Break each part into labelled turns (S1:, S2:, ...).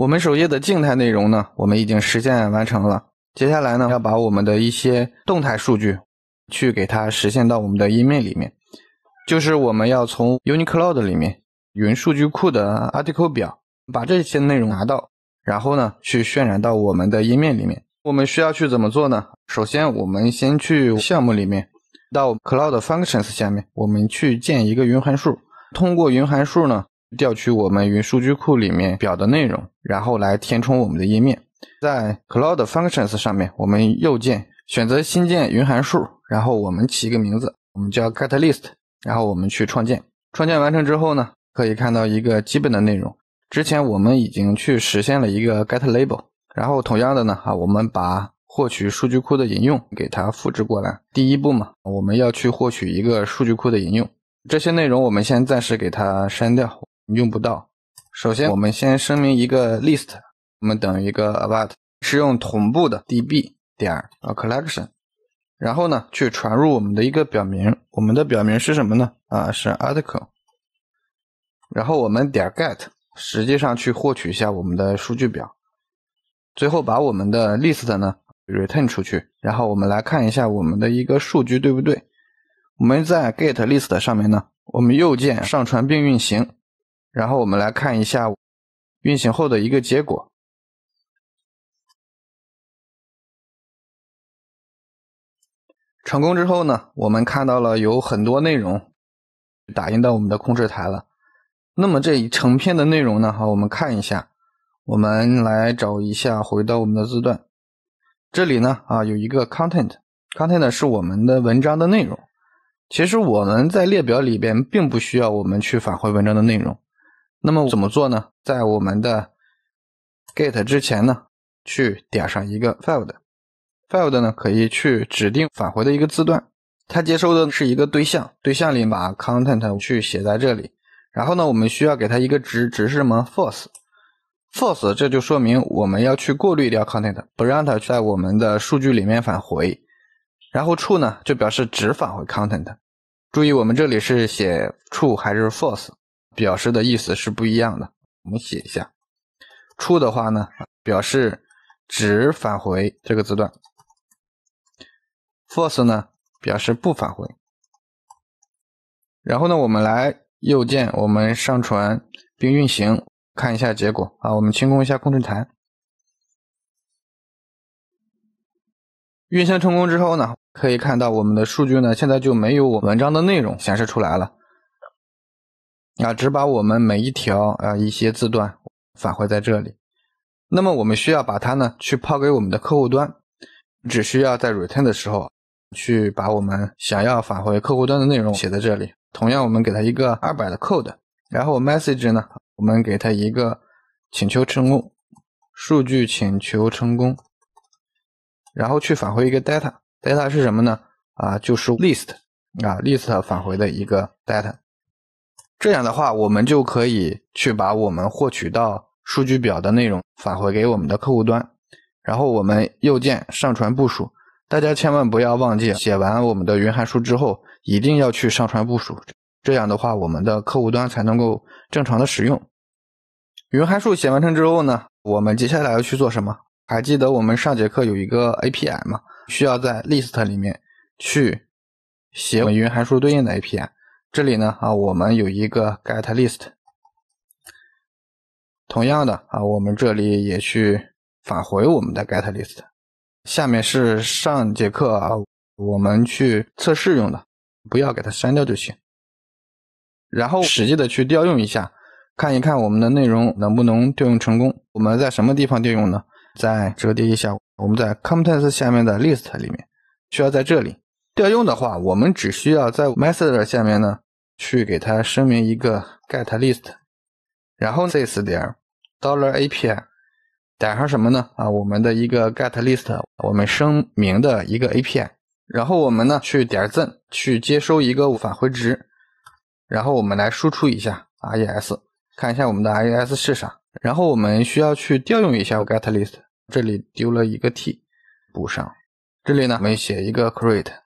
S1: 我们首页的静态内容呢，我们已经实现完成了。接下来呢，要把我们的一些动态数据去给它实现到我们的页面里面，就是我们要从 Uniqlo d 里面云数据库的 Article 表把这些内容拿到，然后呢，去渲染到我们的页面里面。我们需要去怎么做呢？首先，我们先去项目里面到 Cloud Functions 下面，我们去建一个云函数，通过云函数呢。调取我们云数据库里面表的内容，然后来填充我们的页面。在 Cloud Functions 上面，我们右键选择新建云函数，然后我们起一个名字，我们叫 Get List，然后我们去创建。创建完成之后呢，可以看到一个基本的内容。之前我们已经去实现了一个 Get Label，然后同样的呢，啊，我们把获取数据库的引用给它复制过来。第一步嘛，我们要去获取一个数据库的引用。这些内容我们先暂时给它删掉。用不到。首先，我们先声明一个 list，我们等于一个 about，是用同步的 db 点 a collection，然后呢，去传入我们的一个表名，我们的表名是什么呢？啊，是 article。然后我们点 get，实际上去获取一下我们的数据表，最后把我们的 list 呢 return 出去。然后我们来看一下我们的一个数据对不对？我们在 get list 上面呢，我们右键上传并运行。然后我们来看一下运行后的一个结果，成功之后呢，我们看到了有很多内容打印到我们的控制台了。那么这一成片的内容呢？哈，我们看一下，我们来找一下，回到我们的字段，这里呢啊有一个 content，content 是我们的文章的内容。其实我们在列表里边并不需要我们去返回文章的内容。那么怎么做呢？在我们的 get 之前呢，去点上一个 field，field 呢可以去指定返回的一个字段。它接收的是一个对象，对象里把 content 去写在这里。然后呢，我们需要给它一个值，值是什么？false，false，这就说明我们要去过滤掉 content，不让它在我们的数据里面返回。然后 true 呢，就表示只返回 content。注意，我们这里是写 true 还是 false？表示的意思是不一样的。我们写一下，出的话呢，表示只返回这个字段；false 呢，表示不返回。然后呢，我们来右键，我们上传并运行，看一下结果啊。我们清空一下控制台。运行成功之后呢，可以看到我们的数据呢，现在就没有我文章的内容显示出来了。啊，只把我们每一条啊一些字段返回在这里。那么我们需要把它呢去抛给我们的客户端，只需要在 return 的时候去把我们想要返回客户端的内容写在这里。同样，我们给它一个二百的 code，然后 message 呢，我们给它一个请求成功，数据请求成功，然后去返回一个 data。data 是什么呢？啊，就是 list 啊，list 返回的一个 data。这样的话，我们就可以去把我们获取到数据表的内容返回给我们的客户端。然后我们右键上传部署，大家千万不要忘记写完我们的云函数之后，一定要去上传部署。这样的话，我们的客户端才能够正常的使用。云函数写完成之后呢，我们接下来要去做什么？还记得我们上节课有一个 API 吗？需要在 list 里面去写云函数对应的 API。这里呢啊，我们有一个 get list。同样的啊，我们这里也去返回我们的 get list。下面是上节课啊，我们去测试用的，不要给它删掉就行。然后实际的去调用一下，看一看我们的内容能不能调用成功。我们在什么地方调用呢？再折叠一下，我们在 contents 下面的 list 里面，需要在这里。调用的话，我们只需要在 method 下面呢，去给它声明一个 get list，然后 this 点 dollar api 点上什么呢？啊，我们的一个 get list，我们声明的一个 api，然后我们呢去点 t e n 去接收一个返回值，然后我们来输出一下 res，看一下我们的 res 是啥。然后我们需要去调用一下 get list，这里丢了一个 t，补上。这里呢，我们写一个 create。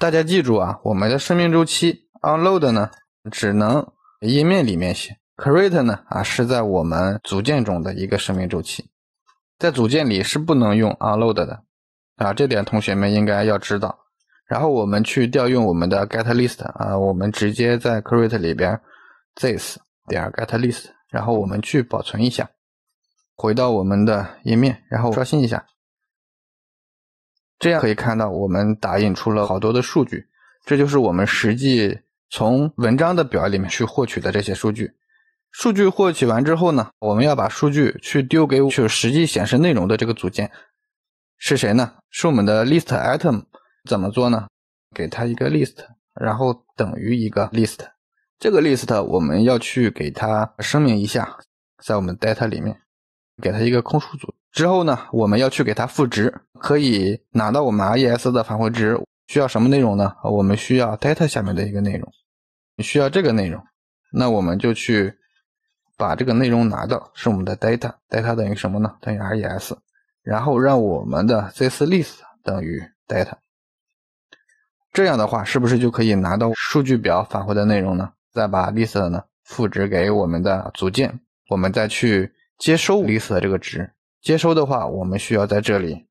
S1: 大家记住啊，我们的生命周期 unload 呢，只能页面里面写 create 呢啊，是在我们组件中的一个生命周期，在组件里是不能用 unload 的啊，这点同学们应该要知道。然后我们去调用我们的 get list 啊，我们直接在 create 里边 this 点 get list，然后我们去保存一下，回到我们的页面，然后刷新一下。这样可以看到，我们打印出了好多的数据，这就是我们实际从文章的表里面去获取的这些数据。数据获取完之后呢，我们要把数据去丢给，去实际显示内容的这个组件是谁呢？是我们的 List Item。怎么做呢？给它一个 List，然后等于一个 List。这个 List 我们要去给它声明一下，在我们 Data 里面给它一个空数组。之后呢，我们要去给它赋值，可以拿到我们 res 的返回值。需要什么内容呢？我们需要 data 下面的一个内容，需要这个内容。那我们就去把这个内容拿到，是我们的 data，data 等于什么呢？等于 res，然后让我们的 this list 等于 data。这样的话，是不是就可以拿到数据表返回的内容呢？再把 list 呢赋值给我们的组件，我们再去接收 list 的这个值。接收的话，我们需要在这里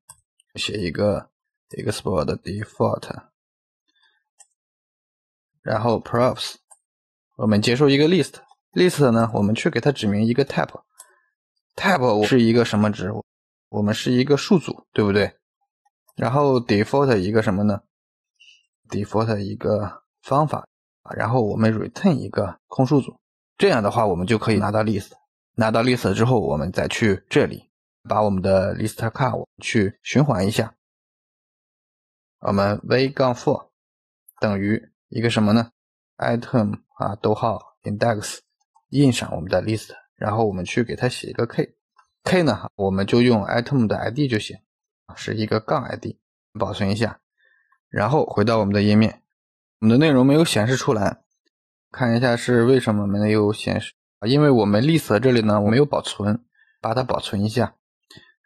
S1: 写一个 export default，然后 props，我们接收一个 list，list 呢，我们去给它指明一个 type，type 是一个什么值？我们是一个数组，对不对？然后 default 一个什么呢？default 一个方法，然后我们 return 一个空数组，这样的话我们就可以拿到 list，拿到 list 之后，我们再去这里。把我们的 list card 去循环一下，我们 v 杠 four 等于一个什么呢？item 啊，逗号 index，印上我们的 list，然后我们去给它写一个 k，k 呢，我们就用 item 的 id 就行，是一个杠 id，保存一下，然后回到我们的页面，我们的内容没有显示出来，看一下是为什么没有显示，啊，因为我们 list 这里呢没有保存，把它保存一下。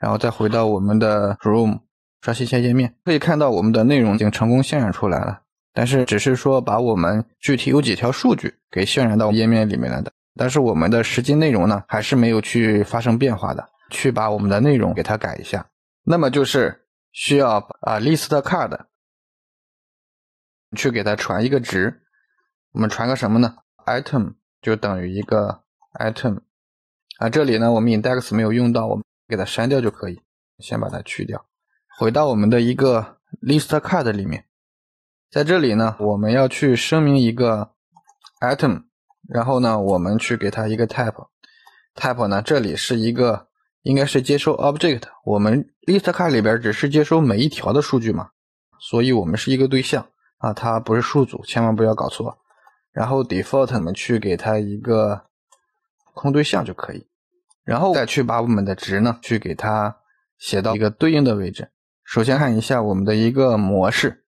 S1: 然后再回到我们的 Room，刷新一下页面，可以看到我们的内容已经成功渲染出来了。但是只是说把我们具体有几条数据给渲染到页面里面来的，但是我们的实际内容呢，还是没有去发生变化的。去把我们的内容给它改一下，那么就是需要啊 List Card 去给它传一个值，我们传个什么呢？Item 就等于一个 Item 啊，这里呢我们 Index 没有用到我们。给它删掉就可以，先把它去掉。回到我们的一个 List Card 里面，在这里呢，我们要去声明一个 Item，然后呢，我们去给它一个 Type。Type 呢，这里是一个，应该是接收 Object。我们 List Card 里边只是接收每一条的数据嘛，所以我们是一个对象啊，它不是数组，千万不要搞错。然后 Default 呢，去给它一个空对象就可以。然后再去把我们的值呢，去给它写到一个对应的位置。首先看一下我们的一个模式，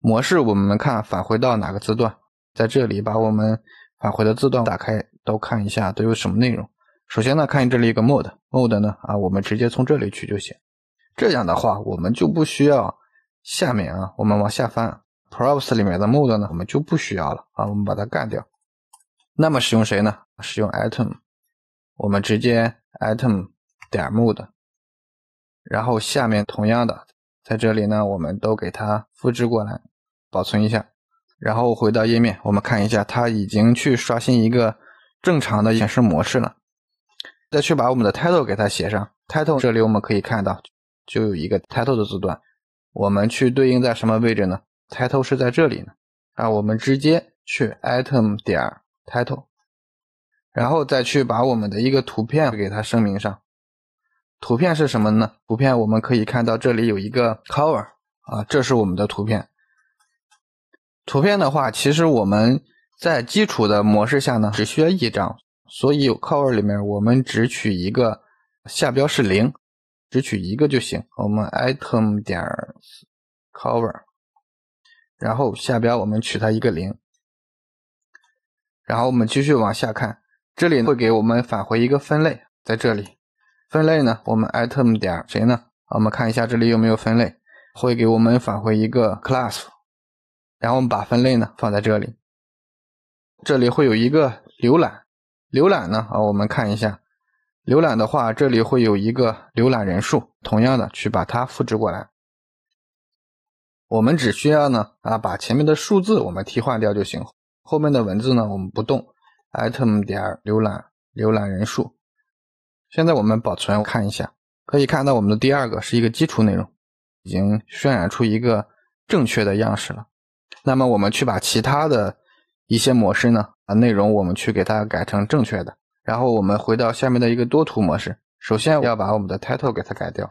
S1: 模式我们看返回到哪个字段，在这里把我们返回的字段打开都看一下都有什么内容。首先呢，看这里一个 mode，mode 呢啊，我们直接从这里取就行。这样的话，我们就不需要下面啊，我们往下翻 props 里面的 mode 呢，我们就不需要了啊，我们把它干掉。那么使用谁呢？使用 item，我们直接。item 点 m o o d 然后下面同样的，在这里呢，我们都给它复制过来，保存一下，然后回到页面，我们看一下，它已经去刷新一个正常的显示模式了。再去把我们的 title 给它写上，title 这里我们可以看到，就有一个 title 的字段，我们去对应在什么位置呢？title 是在这里呢，啊，我们直接去 item 点 title。然后再去把我们的一个图片给它声明上。图片是什么呢？图片我们可以看到这里有一个 cover 啊，这是我们的图片。图片的话，其实我们在基础的模式下呢，只需要一张，所以 cover 里面我们只取一个，下标是零，只取一个就行。我们 item 点 cover，然后下标我们取它一个零，然后我们继续往下看。这里会给我们返回一个分类，在这里，分类呢，我们 item 点谁呢？我们看一下这里有没有分类，会给我们返回一个 class，然后我们把分类呢放在这里。这里会有一个浏览，浏览呢啊，我们看一下，浏览的话，这里会有一个浏览人数，同样的去把它复制过来。我们只需要呢啊把前面的数字我们替换掉就行，后面的文字呢我们不动。item 点浏览浏览人数，现在我们保存看一下，可以看到我们的第二个是一个基础内容，已经渲染出一个正确的样式了。那么我们去把其他的一些模式呢，啊内容我们去给它改成正确的。然后我们回到下面的一个多图模式，首先要把我们的 title 给它改掉，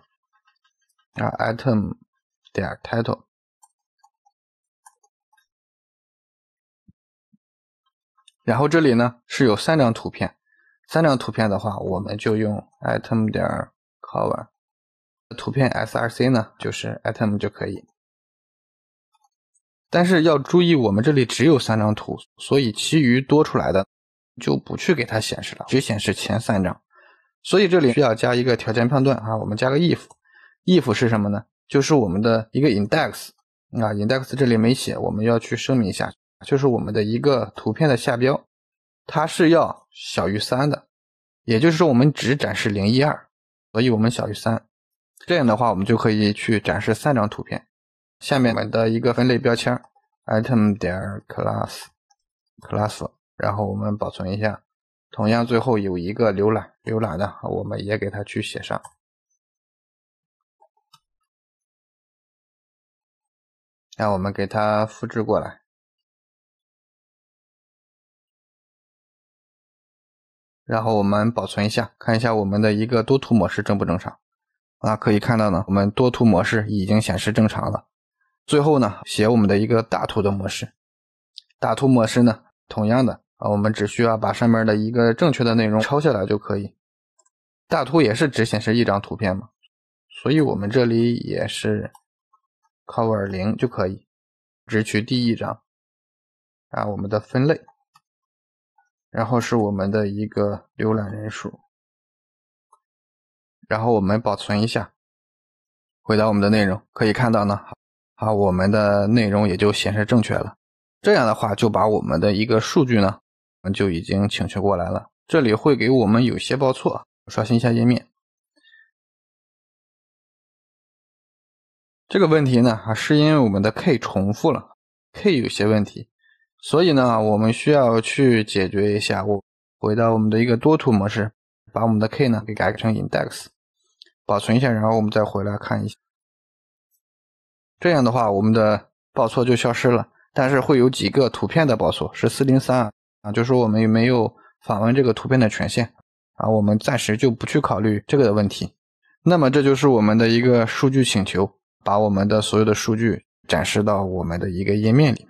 S1: 啊 item
S2: 点 title。
S1: 然后这里呢是有三张图片，三张图片的话，我们就用 item 点 cover 图片 src 呢就是 item 就可以。但是要注意，我们这里只有三张图，所以其余多出来的就不去给它显示了，只显示前三张。所以这里需要加一个条件判断啊，我们加个 if，if 是什么呢？就是我们的一个 index 啊，index 这里没写，我们要去声明一下。就是我们的一个图片的下标，它是要小于三的，也就是说我们只展示零一二，所以我们小于三，这样的话我们就可以去展示三张图片。下面的一个分类标签，item 点 class，class，然后我们保存一下。同样最后有一个浏览，浏览
S2: 的我们也给它去写上。那我们给它复制过来。
S1: 然后我们保存一下，看一下我们的一个多图模式正不正常啊？可以看到呢，我们多图模式已经显示正常了。最后呢，写我们的一个大图的模式。大图模式呢，同样的啊，我们只需要把上面的一个正确的内容抄下来就可以。大图也是只显示一张图片嘛，所以我们这里也是 cover 零就可以，只取第一张啊，我们的
S2: 分类。然后是我们的一个浏览人数，
S1: 然后我们保存一下，回到我们的内容，可以看到呢，好，我们的内容也就显示正确了。这样的话，就把我们的一个数据呢，我们就已经请求过来了。这里会给我们有些报错，
S2: 刷新一下页面。这个
S1: 问题呢，还是因为我们的 k 重复了，k 有些问题。所以呢，我们需要去解决一下。我回到我们的一个多图模式，把我们的 k 呢给改成 index，保存一下，然后我们再回来看一下。这样的话，我们的报错就消失了，但是会有几个图片的报错是403啊，就是我们没有访问这个图片的权限啊。我们暂时就不去考虑这个的问题。那么这就是我们的一个数据请求，把我们的所有的数据展示到我们的一个页面里面。